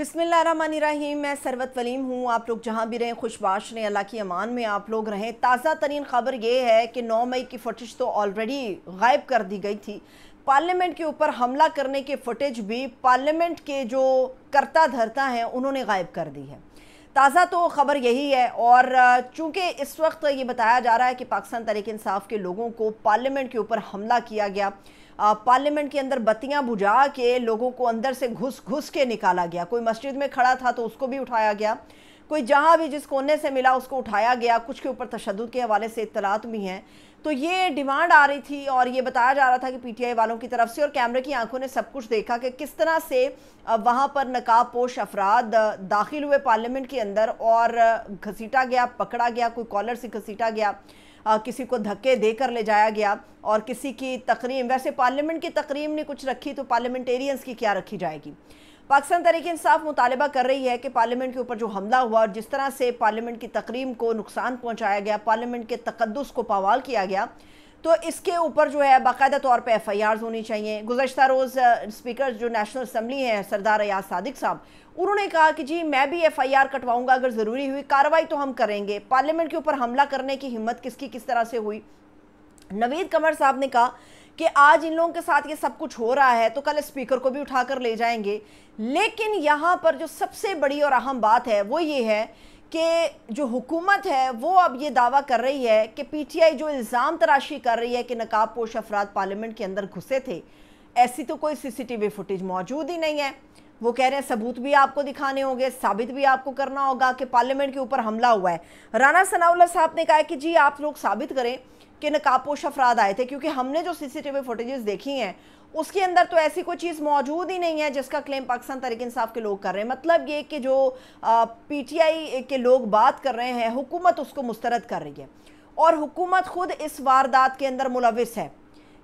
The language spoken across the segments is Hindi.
रामीम मैं सरवत वलीम हूँ आप लोग जहाँ भी रहें खुशबाश रहें अल्लाह की अमान में आप लोग रहें ताज़ा तरीन ख़बर ये है कि 9 मई की फुटेज तो ऑलरेडी गायब कर दी गई थी पार्लियामेंट के ऊपर हमला करने के फुटेज भी पार्लियामेंट के जो करता धरता हैं उन्होंने गायब कर दी है ताज़ा तो ख़बर यही है और चूँकि इस वक्त ये बताया जा रहा है कि पाकिस्तान तहरीक इंसाफ के लोगों को पार्लियामेंट के ऊपर हमला किया गया पार्लियामेंट के अंदर बत्तियां बुझा के लोगों को अंदर से घुस घुस के निकाला गया कोई मस्जिद में खड़ा था तो उसको भी उठाया गया कोई जहाँ भी जिस कोने से मिला उसको उठाया गया कुछ के ऊपर तशद के हवाले से इतलात भी हैं तो ये डिमांड आ रही थी और ये बताया जा रहा था कि पीटीआई वालों की तरफ से और कैमरे की आंखों ने सब कुछ देखा कि किस तरह से वहाँ पर नकाब पोश अफराद दाखिल हुए पार्लियामेंट के अंदर और घसीटा गया पकड़ा गया कोई कॉलर से घसीटा गया किसी को धक्के देकर ले जाया गया और किसी की तकरीम वैसे पार्लियामेंट की तकरीम ने कुछ रखी तो पार्लियामेंटेरियंस की क्या रखी जाएगी पाकिस्तान तरीके इंसाफ मुतालबा कर रही है कि पार्लियामेंट के ऊपर जो हमला हुआ और जिस तरह से पार्लियामेंट की तकरीम को नुकसान पहुंचाया गया पार्लियामेंट के तकदस को पवाल किया गया तो इसके ऊपर जो है बाकायदा तौर पर एफ आई आर होनी चाहिए गुजशत रोज़ स्पीकर जो नेशनल असम्बली हैं सरदार अयाज सादिक साहब उन्होंने कहा कि जी मैं भी एफ आई आर कटवाऊंगा अगर ज़रूरी हुई कार्रवाई तो हम करेंगे पार्लियामेंट के ऊपर हमला करने की हिम्मत किसकी किस तरह से हुई नवीद कमर साहब ने कहा कि आज इन लोगों के साथ ये सब कुछ हो रहा है तो कल स्पीकर को भी उठाकर ले जाएंगे लेकिन यहाँ पर जो सबसे बड़ी और अहम बात है वो ये है कि जो हुकूमत है वो अब ये दावा कर रही है कि पीटीआई जो इल्ज़ाम तराशी कर रही है कि नकाब पोश अफराद पार्लियामेंट के अंदर घुसे थे ऐसी तो कोई सीसीटीवी फुटेज मौजूद ही नहीं है वो कह रहे हैं सबूत भी आपको दिखाने होंगे साबित भी आपको करना होगा कि पार्लियामेंट के ऊपर हमला हुआ है राना सनाउल्ला साहब ने कहा कि जी आप लोग साबित करें कि नकाब पोश अफराद आए थे क्योंकि हमने जो सी वी फुटेजेस देखी हैं उसके अंदर तो ऐसी कोई चीज़ मौजूद ही नहीं है जिसका क्लेम पाकिस्तान तरीक इंसाफ के लोग कर रहे हैं मतलब ये कि जो पीटीआई के लोग बात कर रहे हैं हुकूमत उसको मुस्तरद कर रही है और हुकूमत खुद इस वारदात के अंदर मुलविस है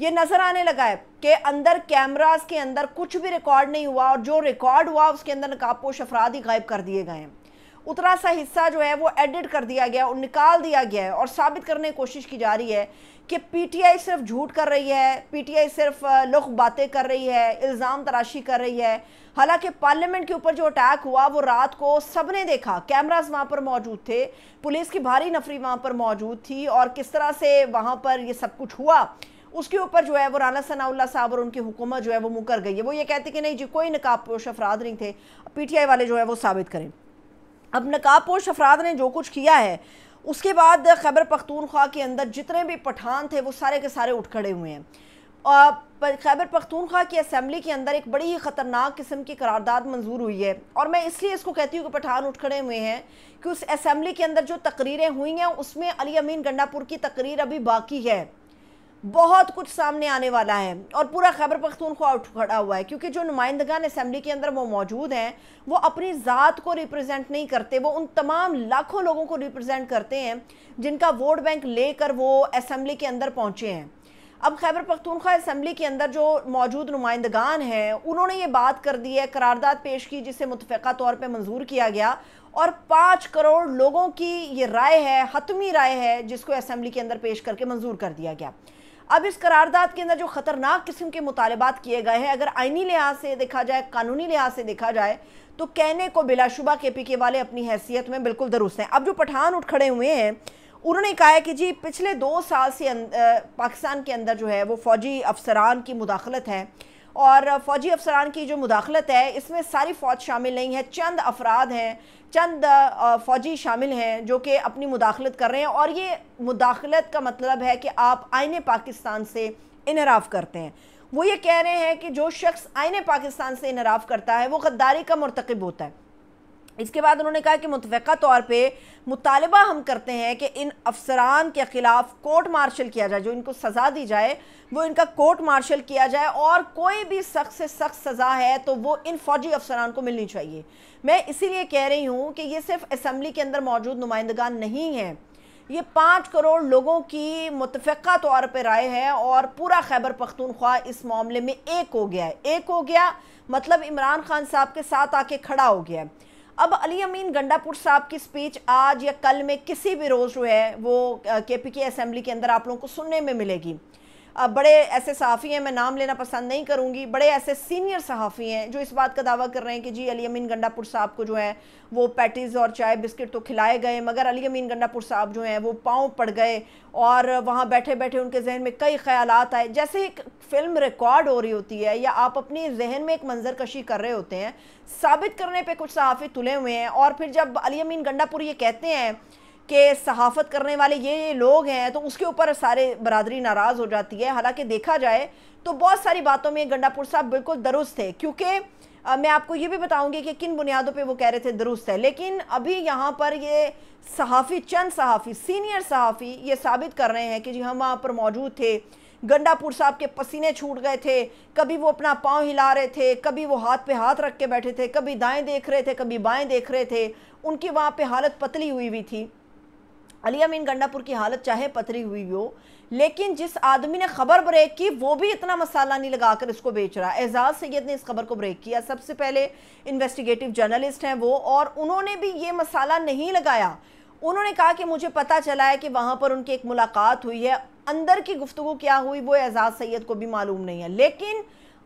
ये नज़र आने लगा है कि अंदर कैमराज के अंदर कुछ भी रिकॉर्ड नहीं हुआ और जो रिकॉर्ड हुआ उसके अंदर नकाबपोश अफराद ही गायब कर दिए गए हैं उतना सा हिस्सा जो है वो एडिट कर दिया गया और निकाल दिया गया है और साबित करने की कोशिश की जा रही है कि पीटीआई सिर्फ झूठ कर रही है पीटीआई सिर्फ लुख बातें कर रही है इल्ज़ाम तराशी कर रही है हालांकि पार्लियामेंट के ऊपर जो अटैक हुआ वो रात को सबने देखा कैमराज वहाँ पर मौजूद थे पुलिस की भारी नफरी वहाँ पर मौजूद थी और किस तरह से वहाँ पर ये सब कुछ हुआ उसके ऊपर जो है वो राना सनाउल्ला साहब और उनकी हुकूमत जो है वो मुकर गई है वो ये कहते कि नहीं जी कोई पोश अफराद नहीं थे पीटीआई वाले जो है वो साबित करें अब नकाबपोश अफराद ने जो कुछ किया है उसके बाद खैबर पख्तूनख्वा के अंदर जितने भी पठान थे वो सारे के सारे उठ खड़े हुए हैं खैबर पख्तूनख्वा की असम्बली के अंदर एक बड़ी ही ख़तरनाक किस्म की करारदाद मंजूर हुई है और मैं इसलिए इसको कहती हूँ कि पठान उठ खड़े हुए हैं कि उस असम्बली के अंदर जो तकरीरें हुई हैं उसमें अली अमीन गंडापुर की तकरीर अभी बाकी है बहुत कुछ सामने आने वाला है और पूरा खैबर पख्तूनख्वा उठ खड़ा हुआ है क्योंकि जो नुमाइंदगान असम्बली के अंदर वो मौजूद हैं वो अपनी ज़ात को रिप्रेजेंट नहीं करते वो उन तमाम लाखों लोगों को रिप्रेजेंट करते हैं जिनका वोट बैंक लेकर वो असम्बली के अंदर पहुँचे हैं अब खैबर पख्तूनख्वा असम्बली के अंदर जो मौजूद नुमाइंदगान हैं उन्होंने ये बात कर दी है करारदाद पेश की जिसे मुतफ़ा तौर पर मंजूर किया गया और पाँच करोड़ लोगों की ये राय है हतमी राय है जिसको असम्बली के अंदर पेश करके मंजूर कर दिया गया अब इस करारदाद के अंदर जो ख़तरनाक किस्म के मुतालबात किए गए हैं अगर आइनी लिहाज से देखा जाए कानूनी लिहाज से देखा जाए तो कहने को बिलाशुबा के पी के वाले अपनी हैसियत में बिल्कुल दुरुस्त हैं अब जो पठान उठ खड़े हुए हैं उन्होंने कहा है कि जी पिछले दो साल से अं-, पाकिस्तान के अंदर जो है वो फ़ौजी अफसरान की मुदाखलत है और फ़ौजी अफसरान की जो मुदाखलत है इसमें सारी फ़ौज शामिल नहीं है चंद अफराद हैं चंद फ़ौजी शामिल हैं जो कि अपनी मुदाखलत कर रहे हैं और ये मुदाखलत का मतलब है कि आप आइन पाकिस्तान से इनराफ करते हैं वो ये कह रहे हैं कि जो शख्स आइन पाकिस्तान से इनराफ करता है वो गद्दारी का मरतकब होता है इसके बाद उन्होंने कहा कि मुतवक़ा तौर पर मुतालबा हम करते हैं कि इन अफसरान के ख़िलाफ़ कोर्ट मार्शल किया जाए जो इनको सज़ा दी जाए वो इनका कोर्ट मार्शल किया जाए और कोई भी सख्त से सख्त सज़ा है तो वो इन फ़ौजी अफसरान को मिलनी चाहिए मैं इसीलिए कह रही हूँ कि ये सिर्फ असम्बली के अंदर मौजूद नुमाइंदगा नहीं हैं ये पाँच करोड़ लोगों की मुतफ़ा तौर पर राय है और पूरा खैबर पख्तूनख्वा इस मामले में एक हो गया है एक हो गया मतलब इमरान खान साहब के साथ आके खड़ा हो गया है अब अली अमीन गंडापुर साहब की स्पीच आज या कल में किसी भी रोज़ जो है वो के पी के असेंबली के अंदर आप लोगों को सुनने में मिलेगी बड़े ऐसे सहाफ़ी हैं मैं नाम लेना पसंद नहीं करूँगी बड़े ऐसे सीनियर सहाफ़ी हैं जो इस बात का दावा कर रहे हैं कि जी अली अमीन गंडापुर साहब को जो है वो पैटीज़ और चाय बिस्किट तो खिलाए गए मगर अली अमीन गंडापुर साहब जो हैं वो पाँव पड़ गए और वहाँ बैठे बैठे उनके जहन में कई ख्याल आए जैसे एक फिल्म रिकॉर्ड हो रही होती है या आप अपने जहन में एक मंजर कशी कर रहे होते हैं साबित करने पर कुछ सहाफ़ी तुले हुए हैं और फिर जब अली अमीन गंडापुर ये कहते हैं कि सहाफ़त करने वाले ये ये लोग हैं तो उसके ऊपर सारे बरदरी नाराज़ हो जाती है हालांकि देखा जाए तो बहुत सारी बातों में गंडापुर साहब बिल्कुल दुरुस्त थे क्योंकि मैं आपको ये भी बताऊंगी कि किन बुनियादों पे वो कह रहे थे दुरुस्त है लेकिन अभी यहाँ पर ये सहाफ़ी चंद सहाफ़ी सीनियर सहाफ़ी ये साबित कर रहे हैं कि जी हम वहाँ पर मौजूद थे गंडापुर साहब के पसीने छूट गए थे कभी वो अपना पाँव हिला रहे थे कभी वो हाथ पे हाथ रख के बैठे थे कभी दाएँ देख रहे थे कभी बाएँ देख रहे थे उनकी वहाँ पर हालत पतली हुई हुई थी अली अमीन गंडापुर की हालत चाहे पथरी हुई हो लेकिन जिस आदमी ने खबर ब्रेक की वो भी इतना मसाला नहीं लगाकर इसको बेच रहा है एजाज सैयद ने इस खबर को ब्रेक किया सबसे पहले इन्वेस्टिगेटिव जर्नलिस्ट हैं वो और उन्होंने भी ये मसाला नहीं लगाया उन्होंने कहा कि मुझे पता चला है कि वहाँ पर उनकी एक मुलाकात हुई है अंदर की गुफ्तु क्या हुई वो एजाज सैयद को भी मालूम नहीं है लेकिन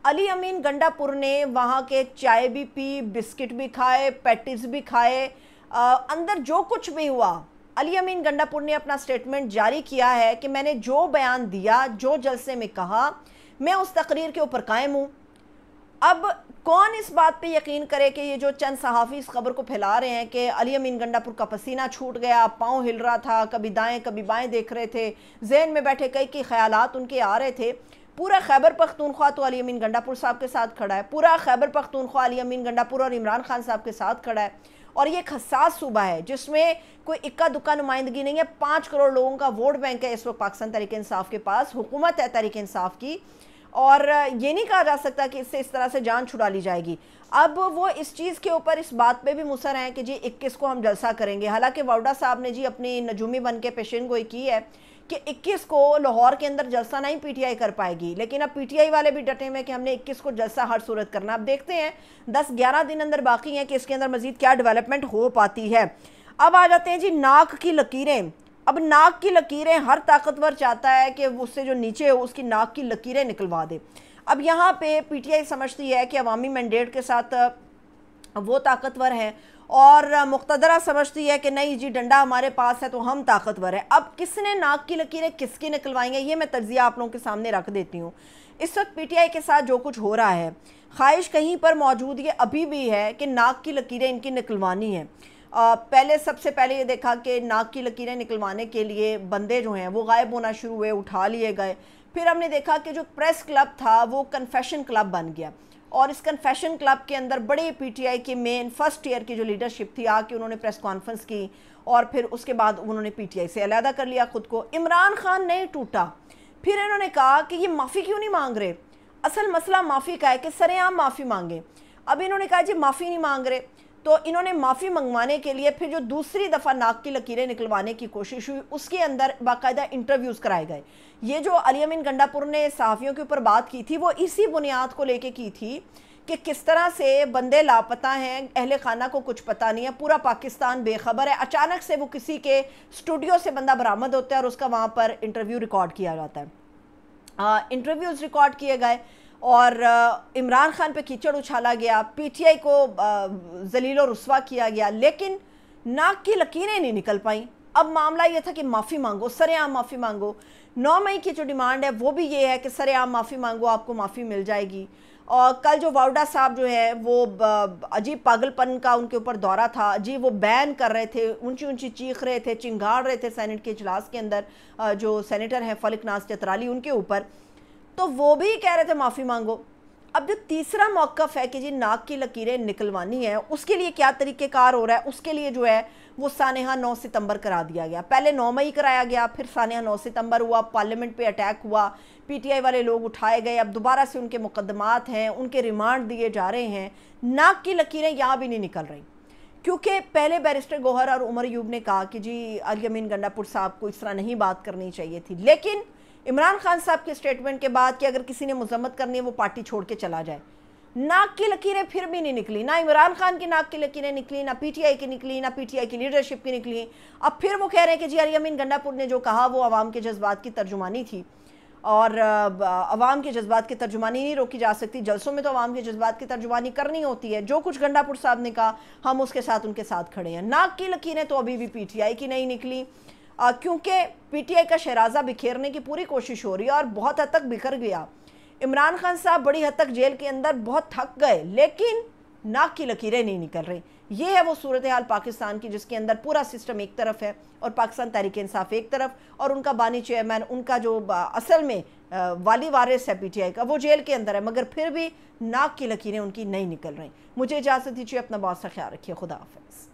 अली अमीन गंडापुर ने वहाँ के चाय भी पी बिस्किट भी खाए पैटिस भी खाए आ, अंदर जो कुछ भी हुआ अली अमीन गंडापुर ने अपना स्टेटमेंट जारी किया है कि मैंने जो बयान दिया जो जलसे में कहा मैं उस तकरीर के ऊपर कायम हूँ अब कौन इस बात पे यकीन करे कि ये जो चंद सहाफ़ी इस खबर को फैला रहे हैं कि अली अमीन गंडापुर का पसीना छूट गया पाँव हिल रहा था कभी दाएँ कभी बाएँ देख रहे थे जहन में बैठे कई कई ख्याल उनके आ रहे थे पूरा खैबर पख्तूनख्वा तो अली अमीन गंडापुर साहब के साथ खड़ा है पूरा खैबर पख्तूनख्वा अली अमीन गंडापुर और इमरान खान साहब के साथ खड़ा है और ये एक हसास सूबा है जिसमें कोई इक्का दुक्का नुमाइंदगी नहीं है पाँच करोड़ लोगों का वोट बैंक है इस वक्त पाकिस्तान तहरीक इंसाफ के पास हुकूमत है तहरीक इंसाफ की और ये नहीं कहा जा सकता कि इससे इस तरह से जान छुड़ा ली जाएगी अब वो इस चीज़ के ऊपर इस बात पे भी मुसर हैं कि जी 21 को हम जलसा करेंगे हालांकि वाउडा साहब ने जी अपनी नजूमी बन के पेशन गोई की है कि 21 को लाहौर के अंदर जलसा नहीं पीटीआई कर पाएगी लेकिन अब पीटीआई वाले भी डटे हुए कि हमने 21 को जलसा हर सूरत करना अब देखते हैं 10-11 दिन अंदर बाकी हैं कि इसके अंदर मजीद क्या डेवलपमेंट हो पाती है अब आ जाते हैं जी नाक की लकीरें अब नाक की लकीरें हर ताकतवर चाहता है कि उससे जो नीचे हो उसकी नाक की लकीरें निकलवा दे अब यहाँ पे पी समझती है कि अवामी मैंडेट के साथ वो ताकतवर हैं और मुख्तरा समझती है कि नहीं जी डंडा हमारे पास है तो हम ताकतवर हैं अब किसने नाक की लकीरें किसकी निकलवाएंगे ये मैं तजिया आप लोगों के सामने रख देती हूँ इस वक्त पीटीआई के साथ जो कुछ हो रहा है ख्वाहिश कहीं पर मौजूद ये अभी भी है कि नाक की लकीरें इनकी निकलवानी हैं पहले सबसे पहले ये देखा कि नाक की लकीरें निकलवाने के लिए बंदे जो हैं वो गायब होना शुरू हुए उठा लिए गए फिर हमने देखा कि जो प्रेस क्लब था वो कन्फेशन क्लब बन गया और इस कन्फेशन क्लब के अंदर बड़े पीटीआई के मेन फर्स्ट ईयर की जो लीडरशिप थी आके उन्होंने प्रेस कॉन्फ्रेंस की और फिर उसके बाद उन्होंने पीटीआई से अलहदा कर लिया खुद को इमरान खान नहीं टूटा फिर इन्होंने कहा कि ये माफ़ी क्यों नहीं मांग रहे असल मसला माफ़ी का है कि सरेआम माफ़ी मांगे अब इन्होंने कहा जी माफ़ी नहीं मांग रहे तो इन्होंने माफ़ी मंगवाने के लिए फिर जो दूसरी दफ़ा नाक की लकीरें निकलवाने की कोशिश हुई उसके अंदर बाकायदा इंटरव्यूज़ कराए गए ये जो अलीमिन गंडापुर ने सहाफ़ियों के ऊपर बात की थी वो इसी बुनियाद को लेके की थी कि किस तरह से बंदे लापता हैं अहल खाना को कुछ पता नहीं है पूरा पाकिस्तान बेखबर है अचानक से वो किसी के स्टूडियो से बंदा बरामद होता है और उसका वहाँ पर इंटरव्यू रिकॉर्ड किया जाता है इंटरव्यूज़ रिकॉर्ड किए गए और इमरान खान पे कीचड़ उछाला गया पीटीआई को जलील और रसवा किया गया लेकिन नाक की लकीरें नहीं निकल पाई अब मामला ये था कि माफ़ी मांगो सरेआम माफ़ी मांगो नौ मई की जो डिमांड है वो भी ये है कि सरेआम माफ़ी मांगो आपको माफ़ी मिल जाएगी और कल जो वाउडा साहब जो है वो अजीब पागलपन का उनके ऊपर दौरा था अजीब वो बैन कर रहे थे ऊंची ऊंची चीख रहे थे चिंगाड़ रहे थे सेनेट के इजलास के अंदर जो सेनेटर हैं फलिक नाज चतराली उनके ऊपर तो वो भी कह रहे थे माफ़ी मांगो अब जो तीसरा मौका है कि जी नाक की लकीरें निकलवानी है उसके लिए क्या तरीक़ेकार हो रहा है उसके लिए जो है वो सानहा नौ सितंबर करा दिया गया पहले नौ मई कराया गया फिर सानहा नौ सितंबर हुआ पार्लियामेंट पे अटैक हुआ पीटीआई वाले लोग उठाए गए अब दोबारा से उनके मुकदमात हैं उनके रिमांड दिए जा रहे हैं नाक की लकीरें यहाँ भी नहीं निकल रही क्योंकि पहले बैरिस्टर गोहर और उमर यूब ने कहा कि जी अलयमीन गंडापुर साहब को इस तरह नहीं बात करनी चाहिए थी लेकिन इमरान खान साहब के स्टेटमेंट के बाद कि अगर किसी ने मजम्मत करनी है वो पार्टी छोड़ के चला जाए नाक की लकीरें फिर भी नहीं निकली ना इमरान खान की नाक की लकीरें निकली ना पीटीआई की निकली ना पीटीआई की लीडरशिप की निकली अब फिर वो कह रहे हैं कि जी अमीन गंडापुर ने जो कहा वो आवाम के जज्बात की तर्जुमानी थी और आवाम के जज्बात की तर्जुमानी नहीं रोकी जा सकती जलसों में तो आवाम के जज्बात की तर्जुमानी करनी होती है जो कुछ गंडापुर साहब ने कहा हम उसके साथ उनके साथ खड़े हैं नाक की लकीरें तो अभी भी पीटीआई की नहीं निकली क्योंकि पीटीआई का शहराजा बिखेरने की पूरी कोशिश हो रही है और बहुत हद तक बिखर गया इमरान खान साहब बड़ी हद तक जेल के अंदर बहुत थक गए लेकिन नाक की लकीरें नहीं निकल रही ये है वो सूरत हाल पाकिस्तान की जिसके अंदर पूरा सिस्टम एक तरफ है और पाकिस्तान तहरीक इंसाफ एक तरफ और उनका बानी चेयरमैन उनका जो असल में वाली वारिस है पीटीआई का वो जेल के अंदर है मगर फिर भी नाक की लकीरें उनकी नहीं निकल रही मुझे इजाज़त दीजिए अपना बहुत सा ख्याल रखिए खुदा हाफिज़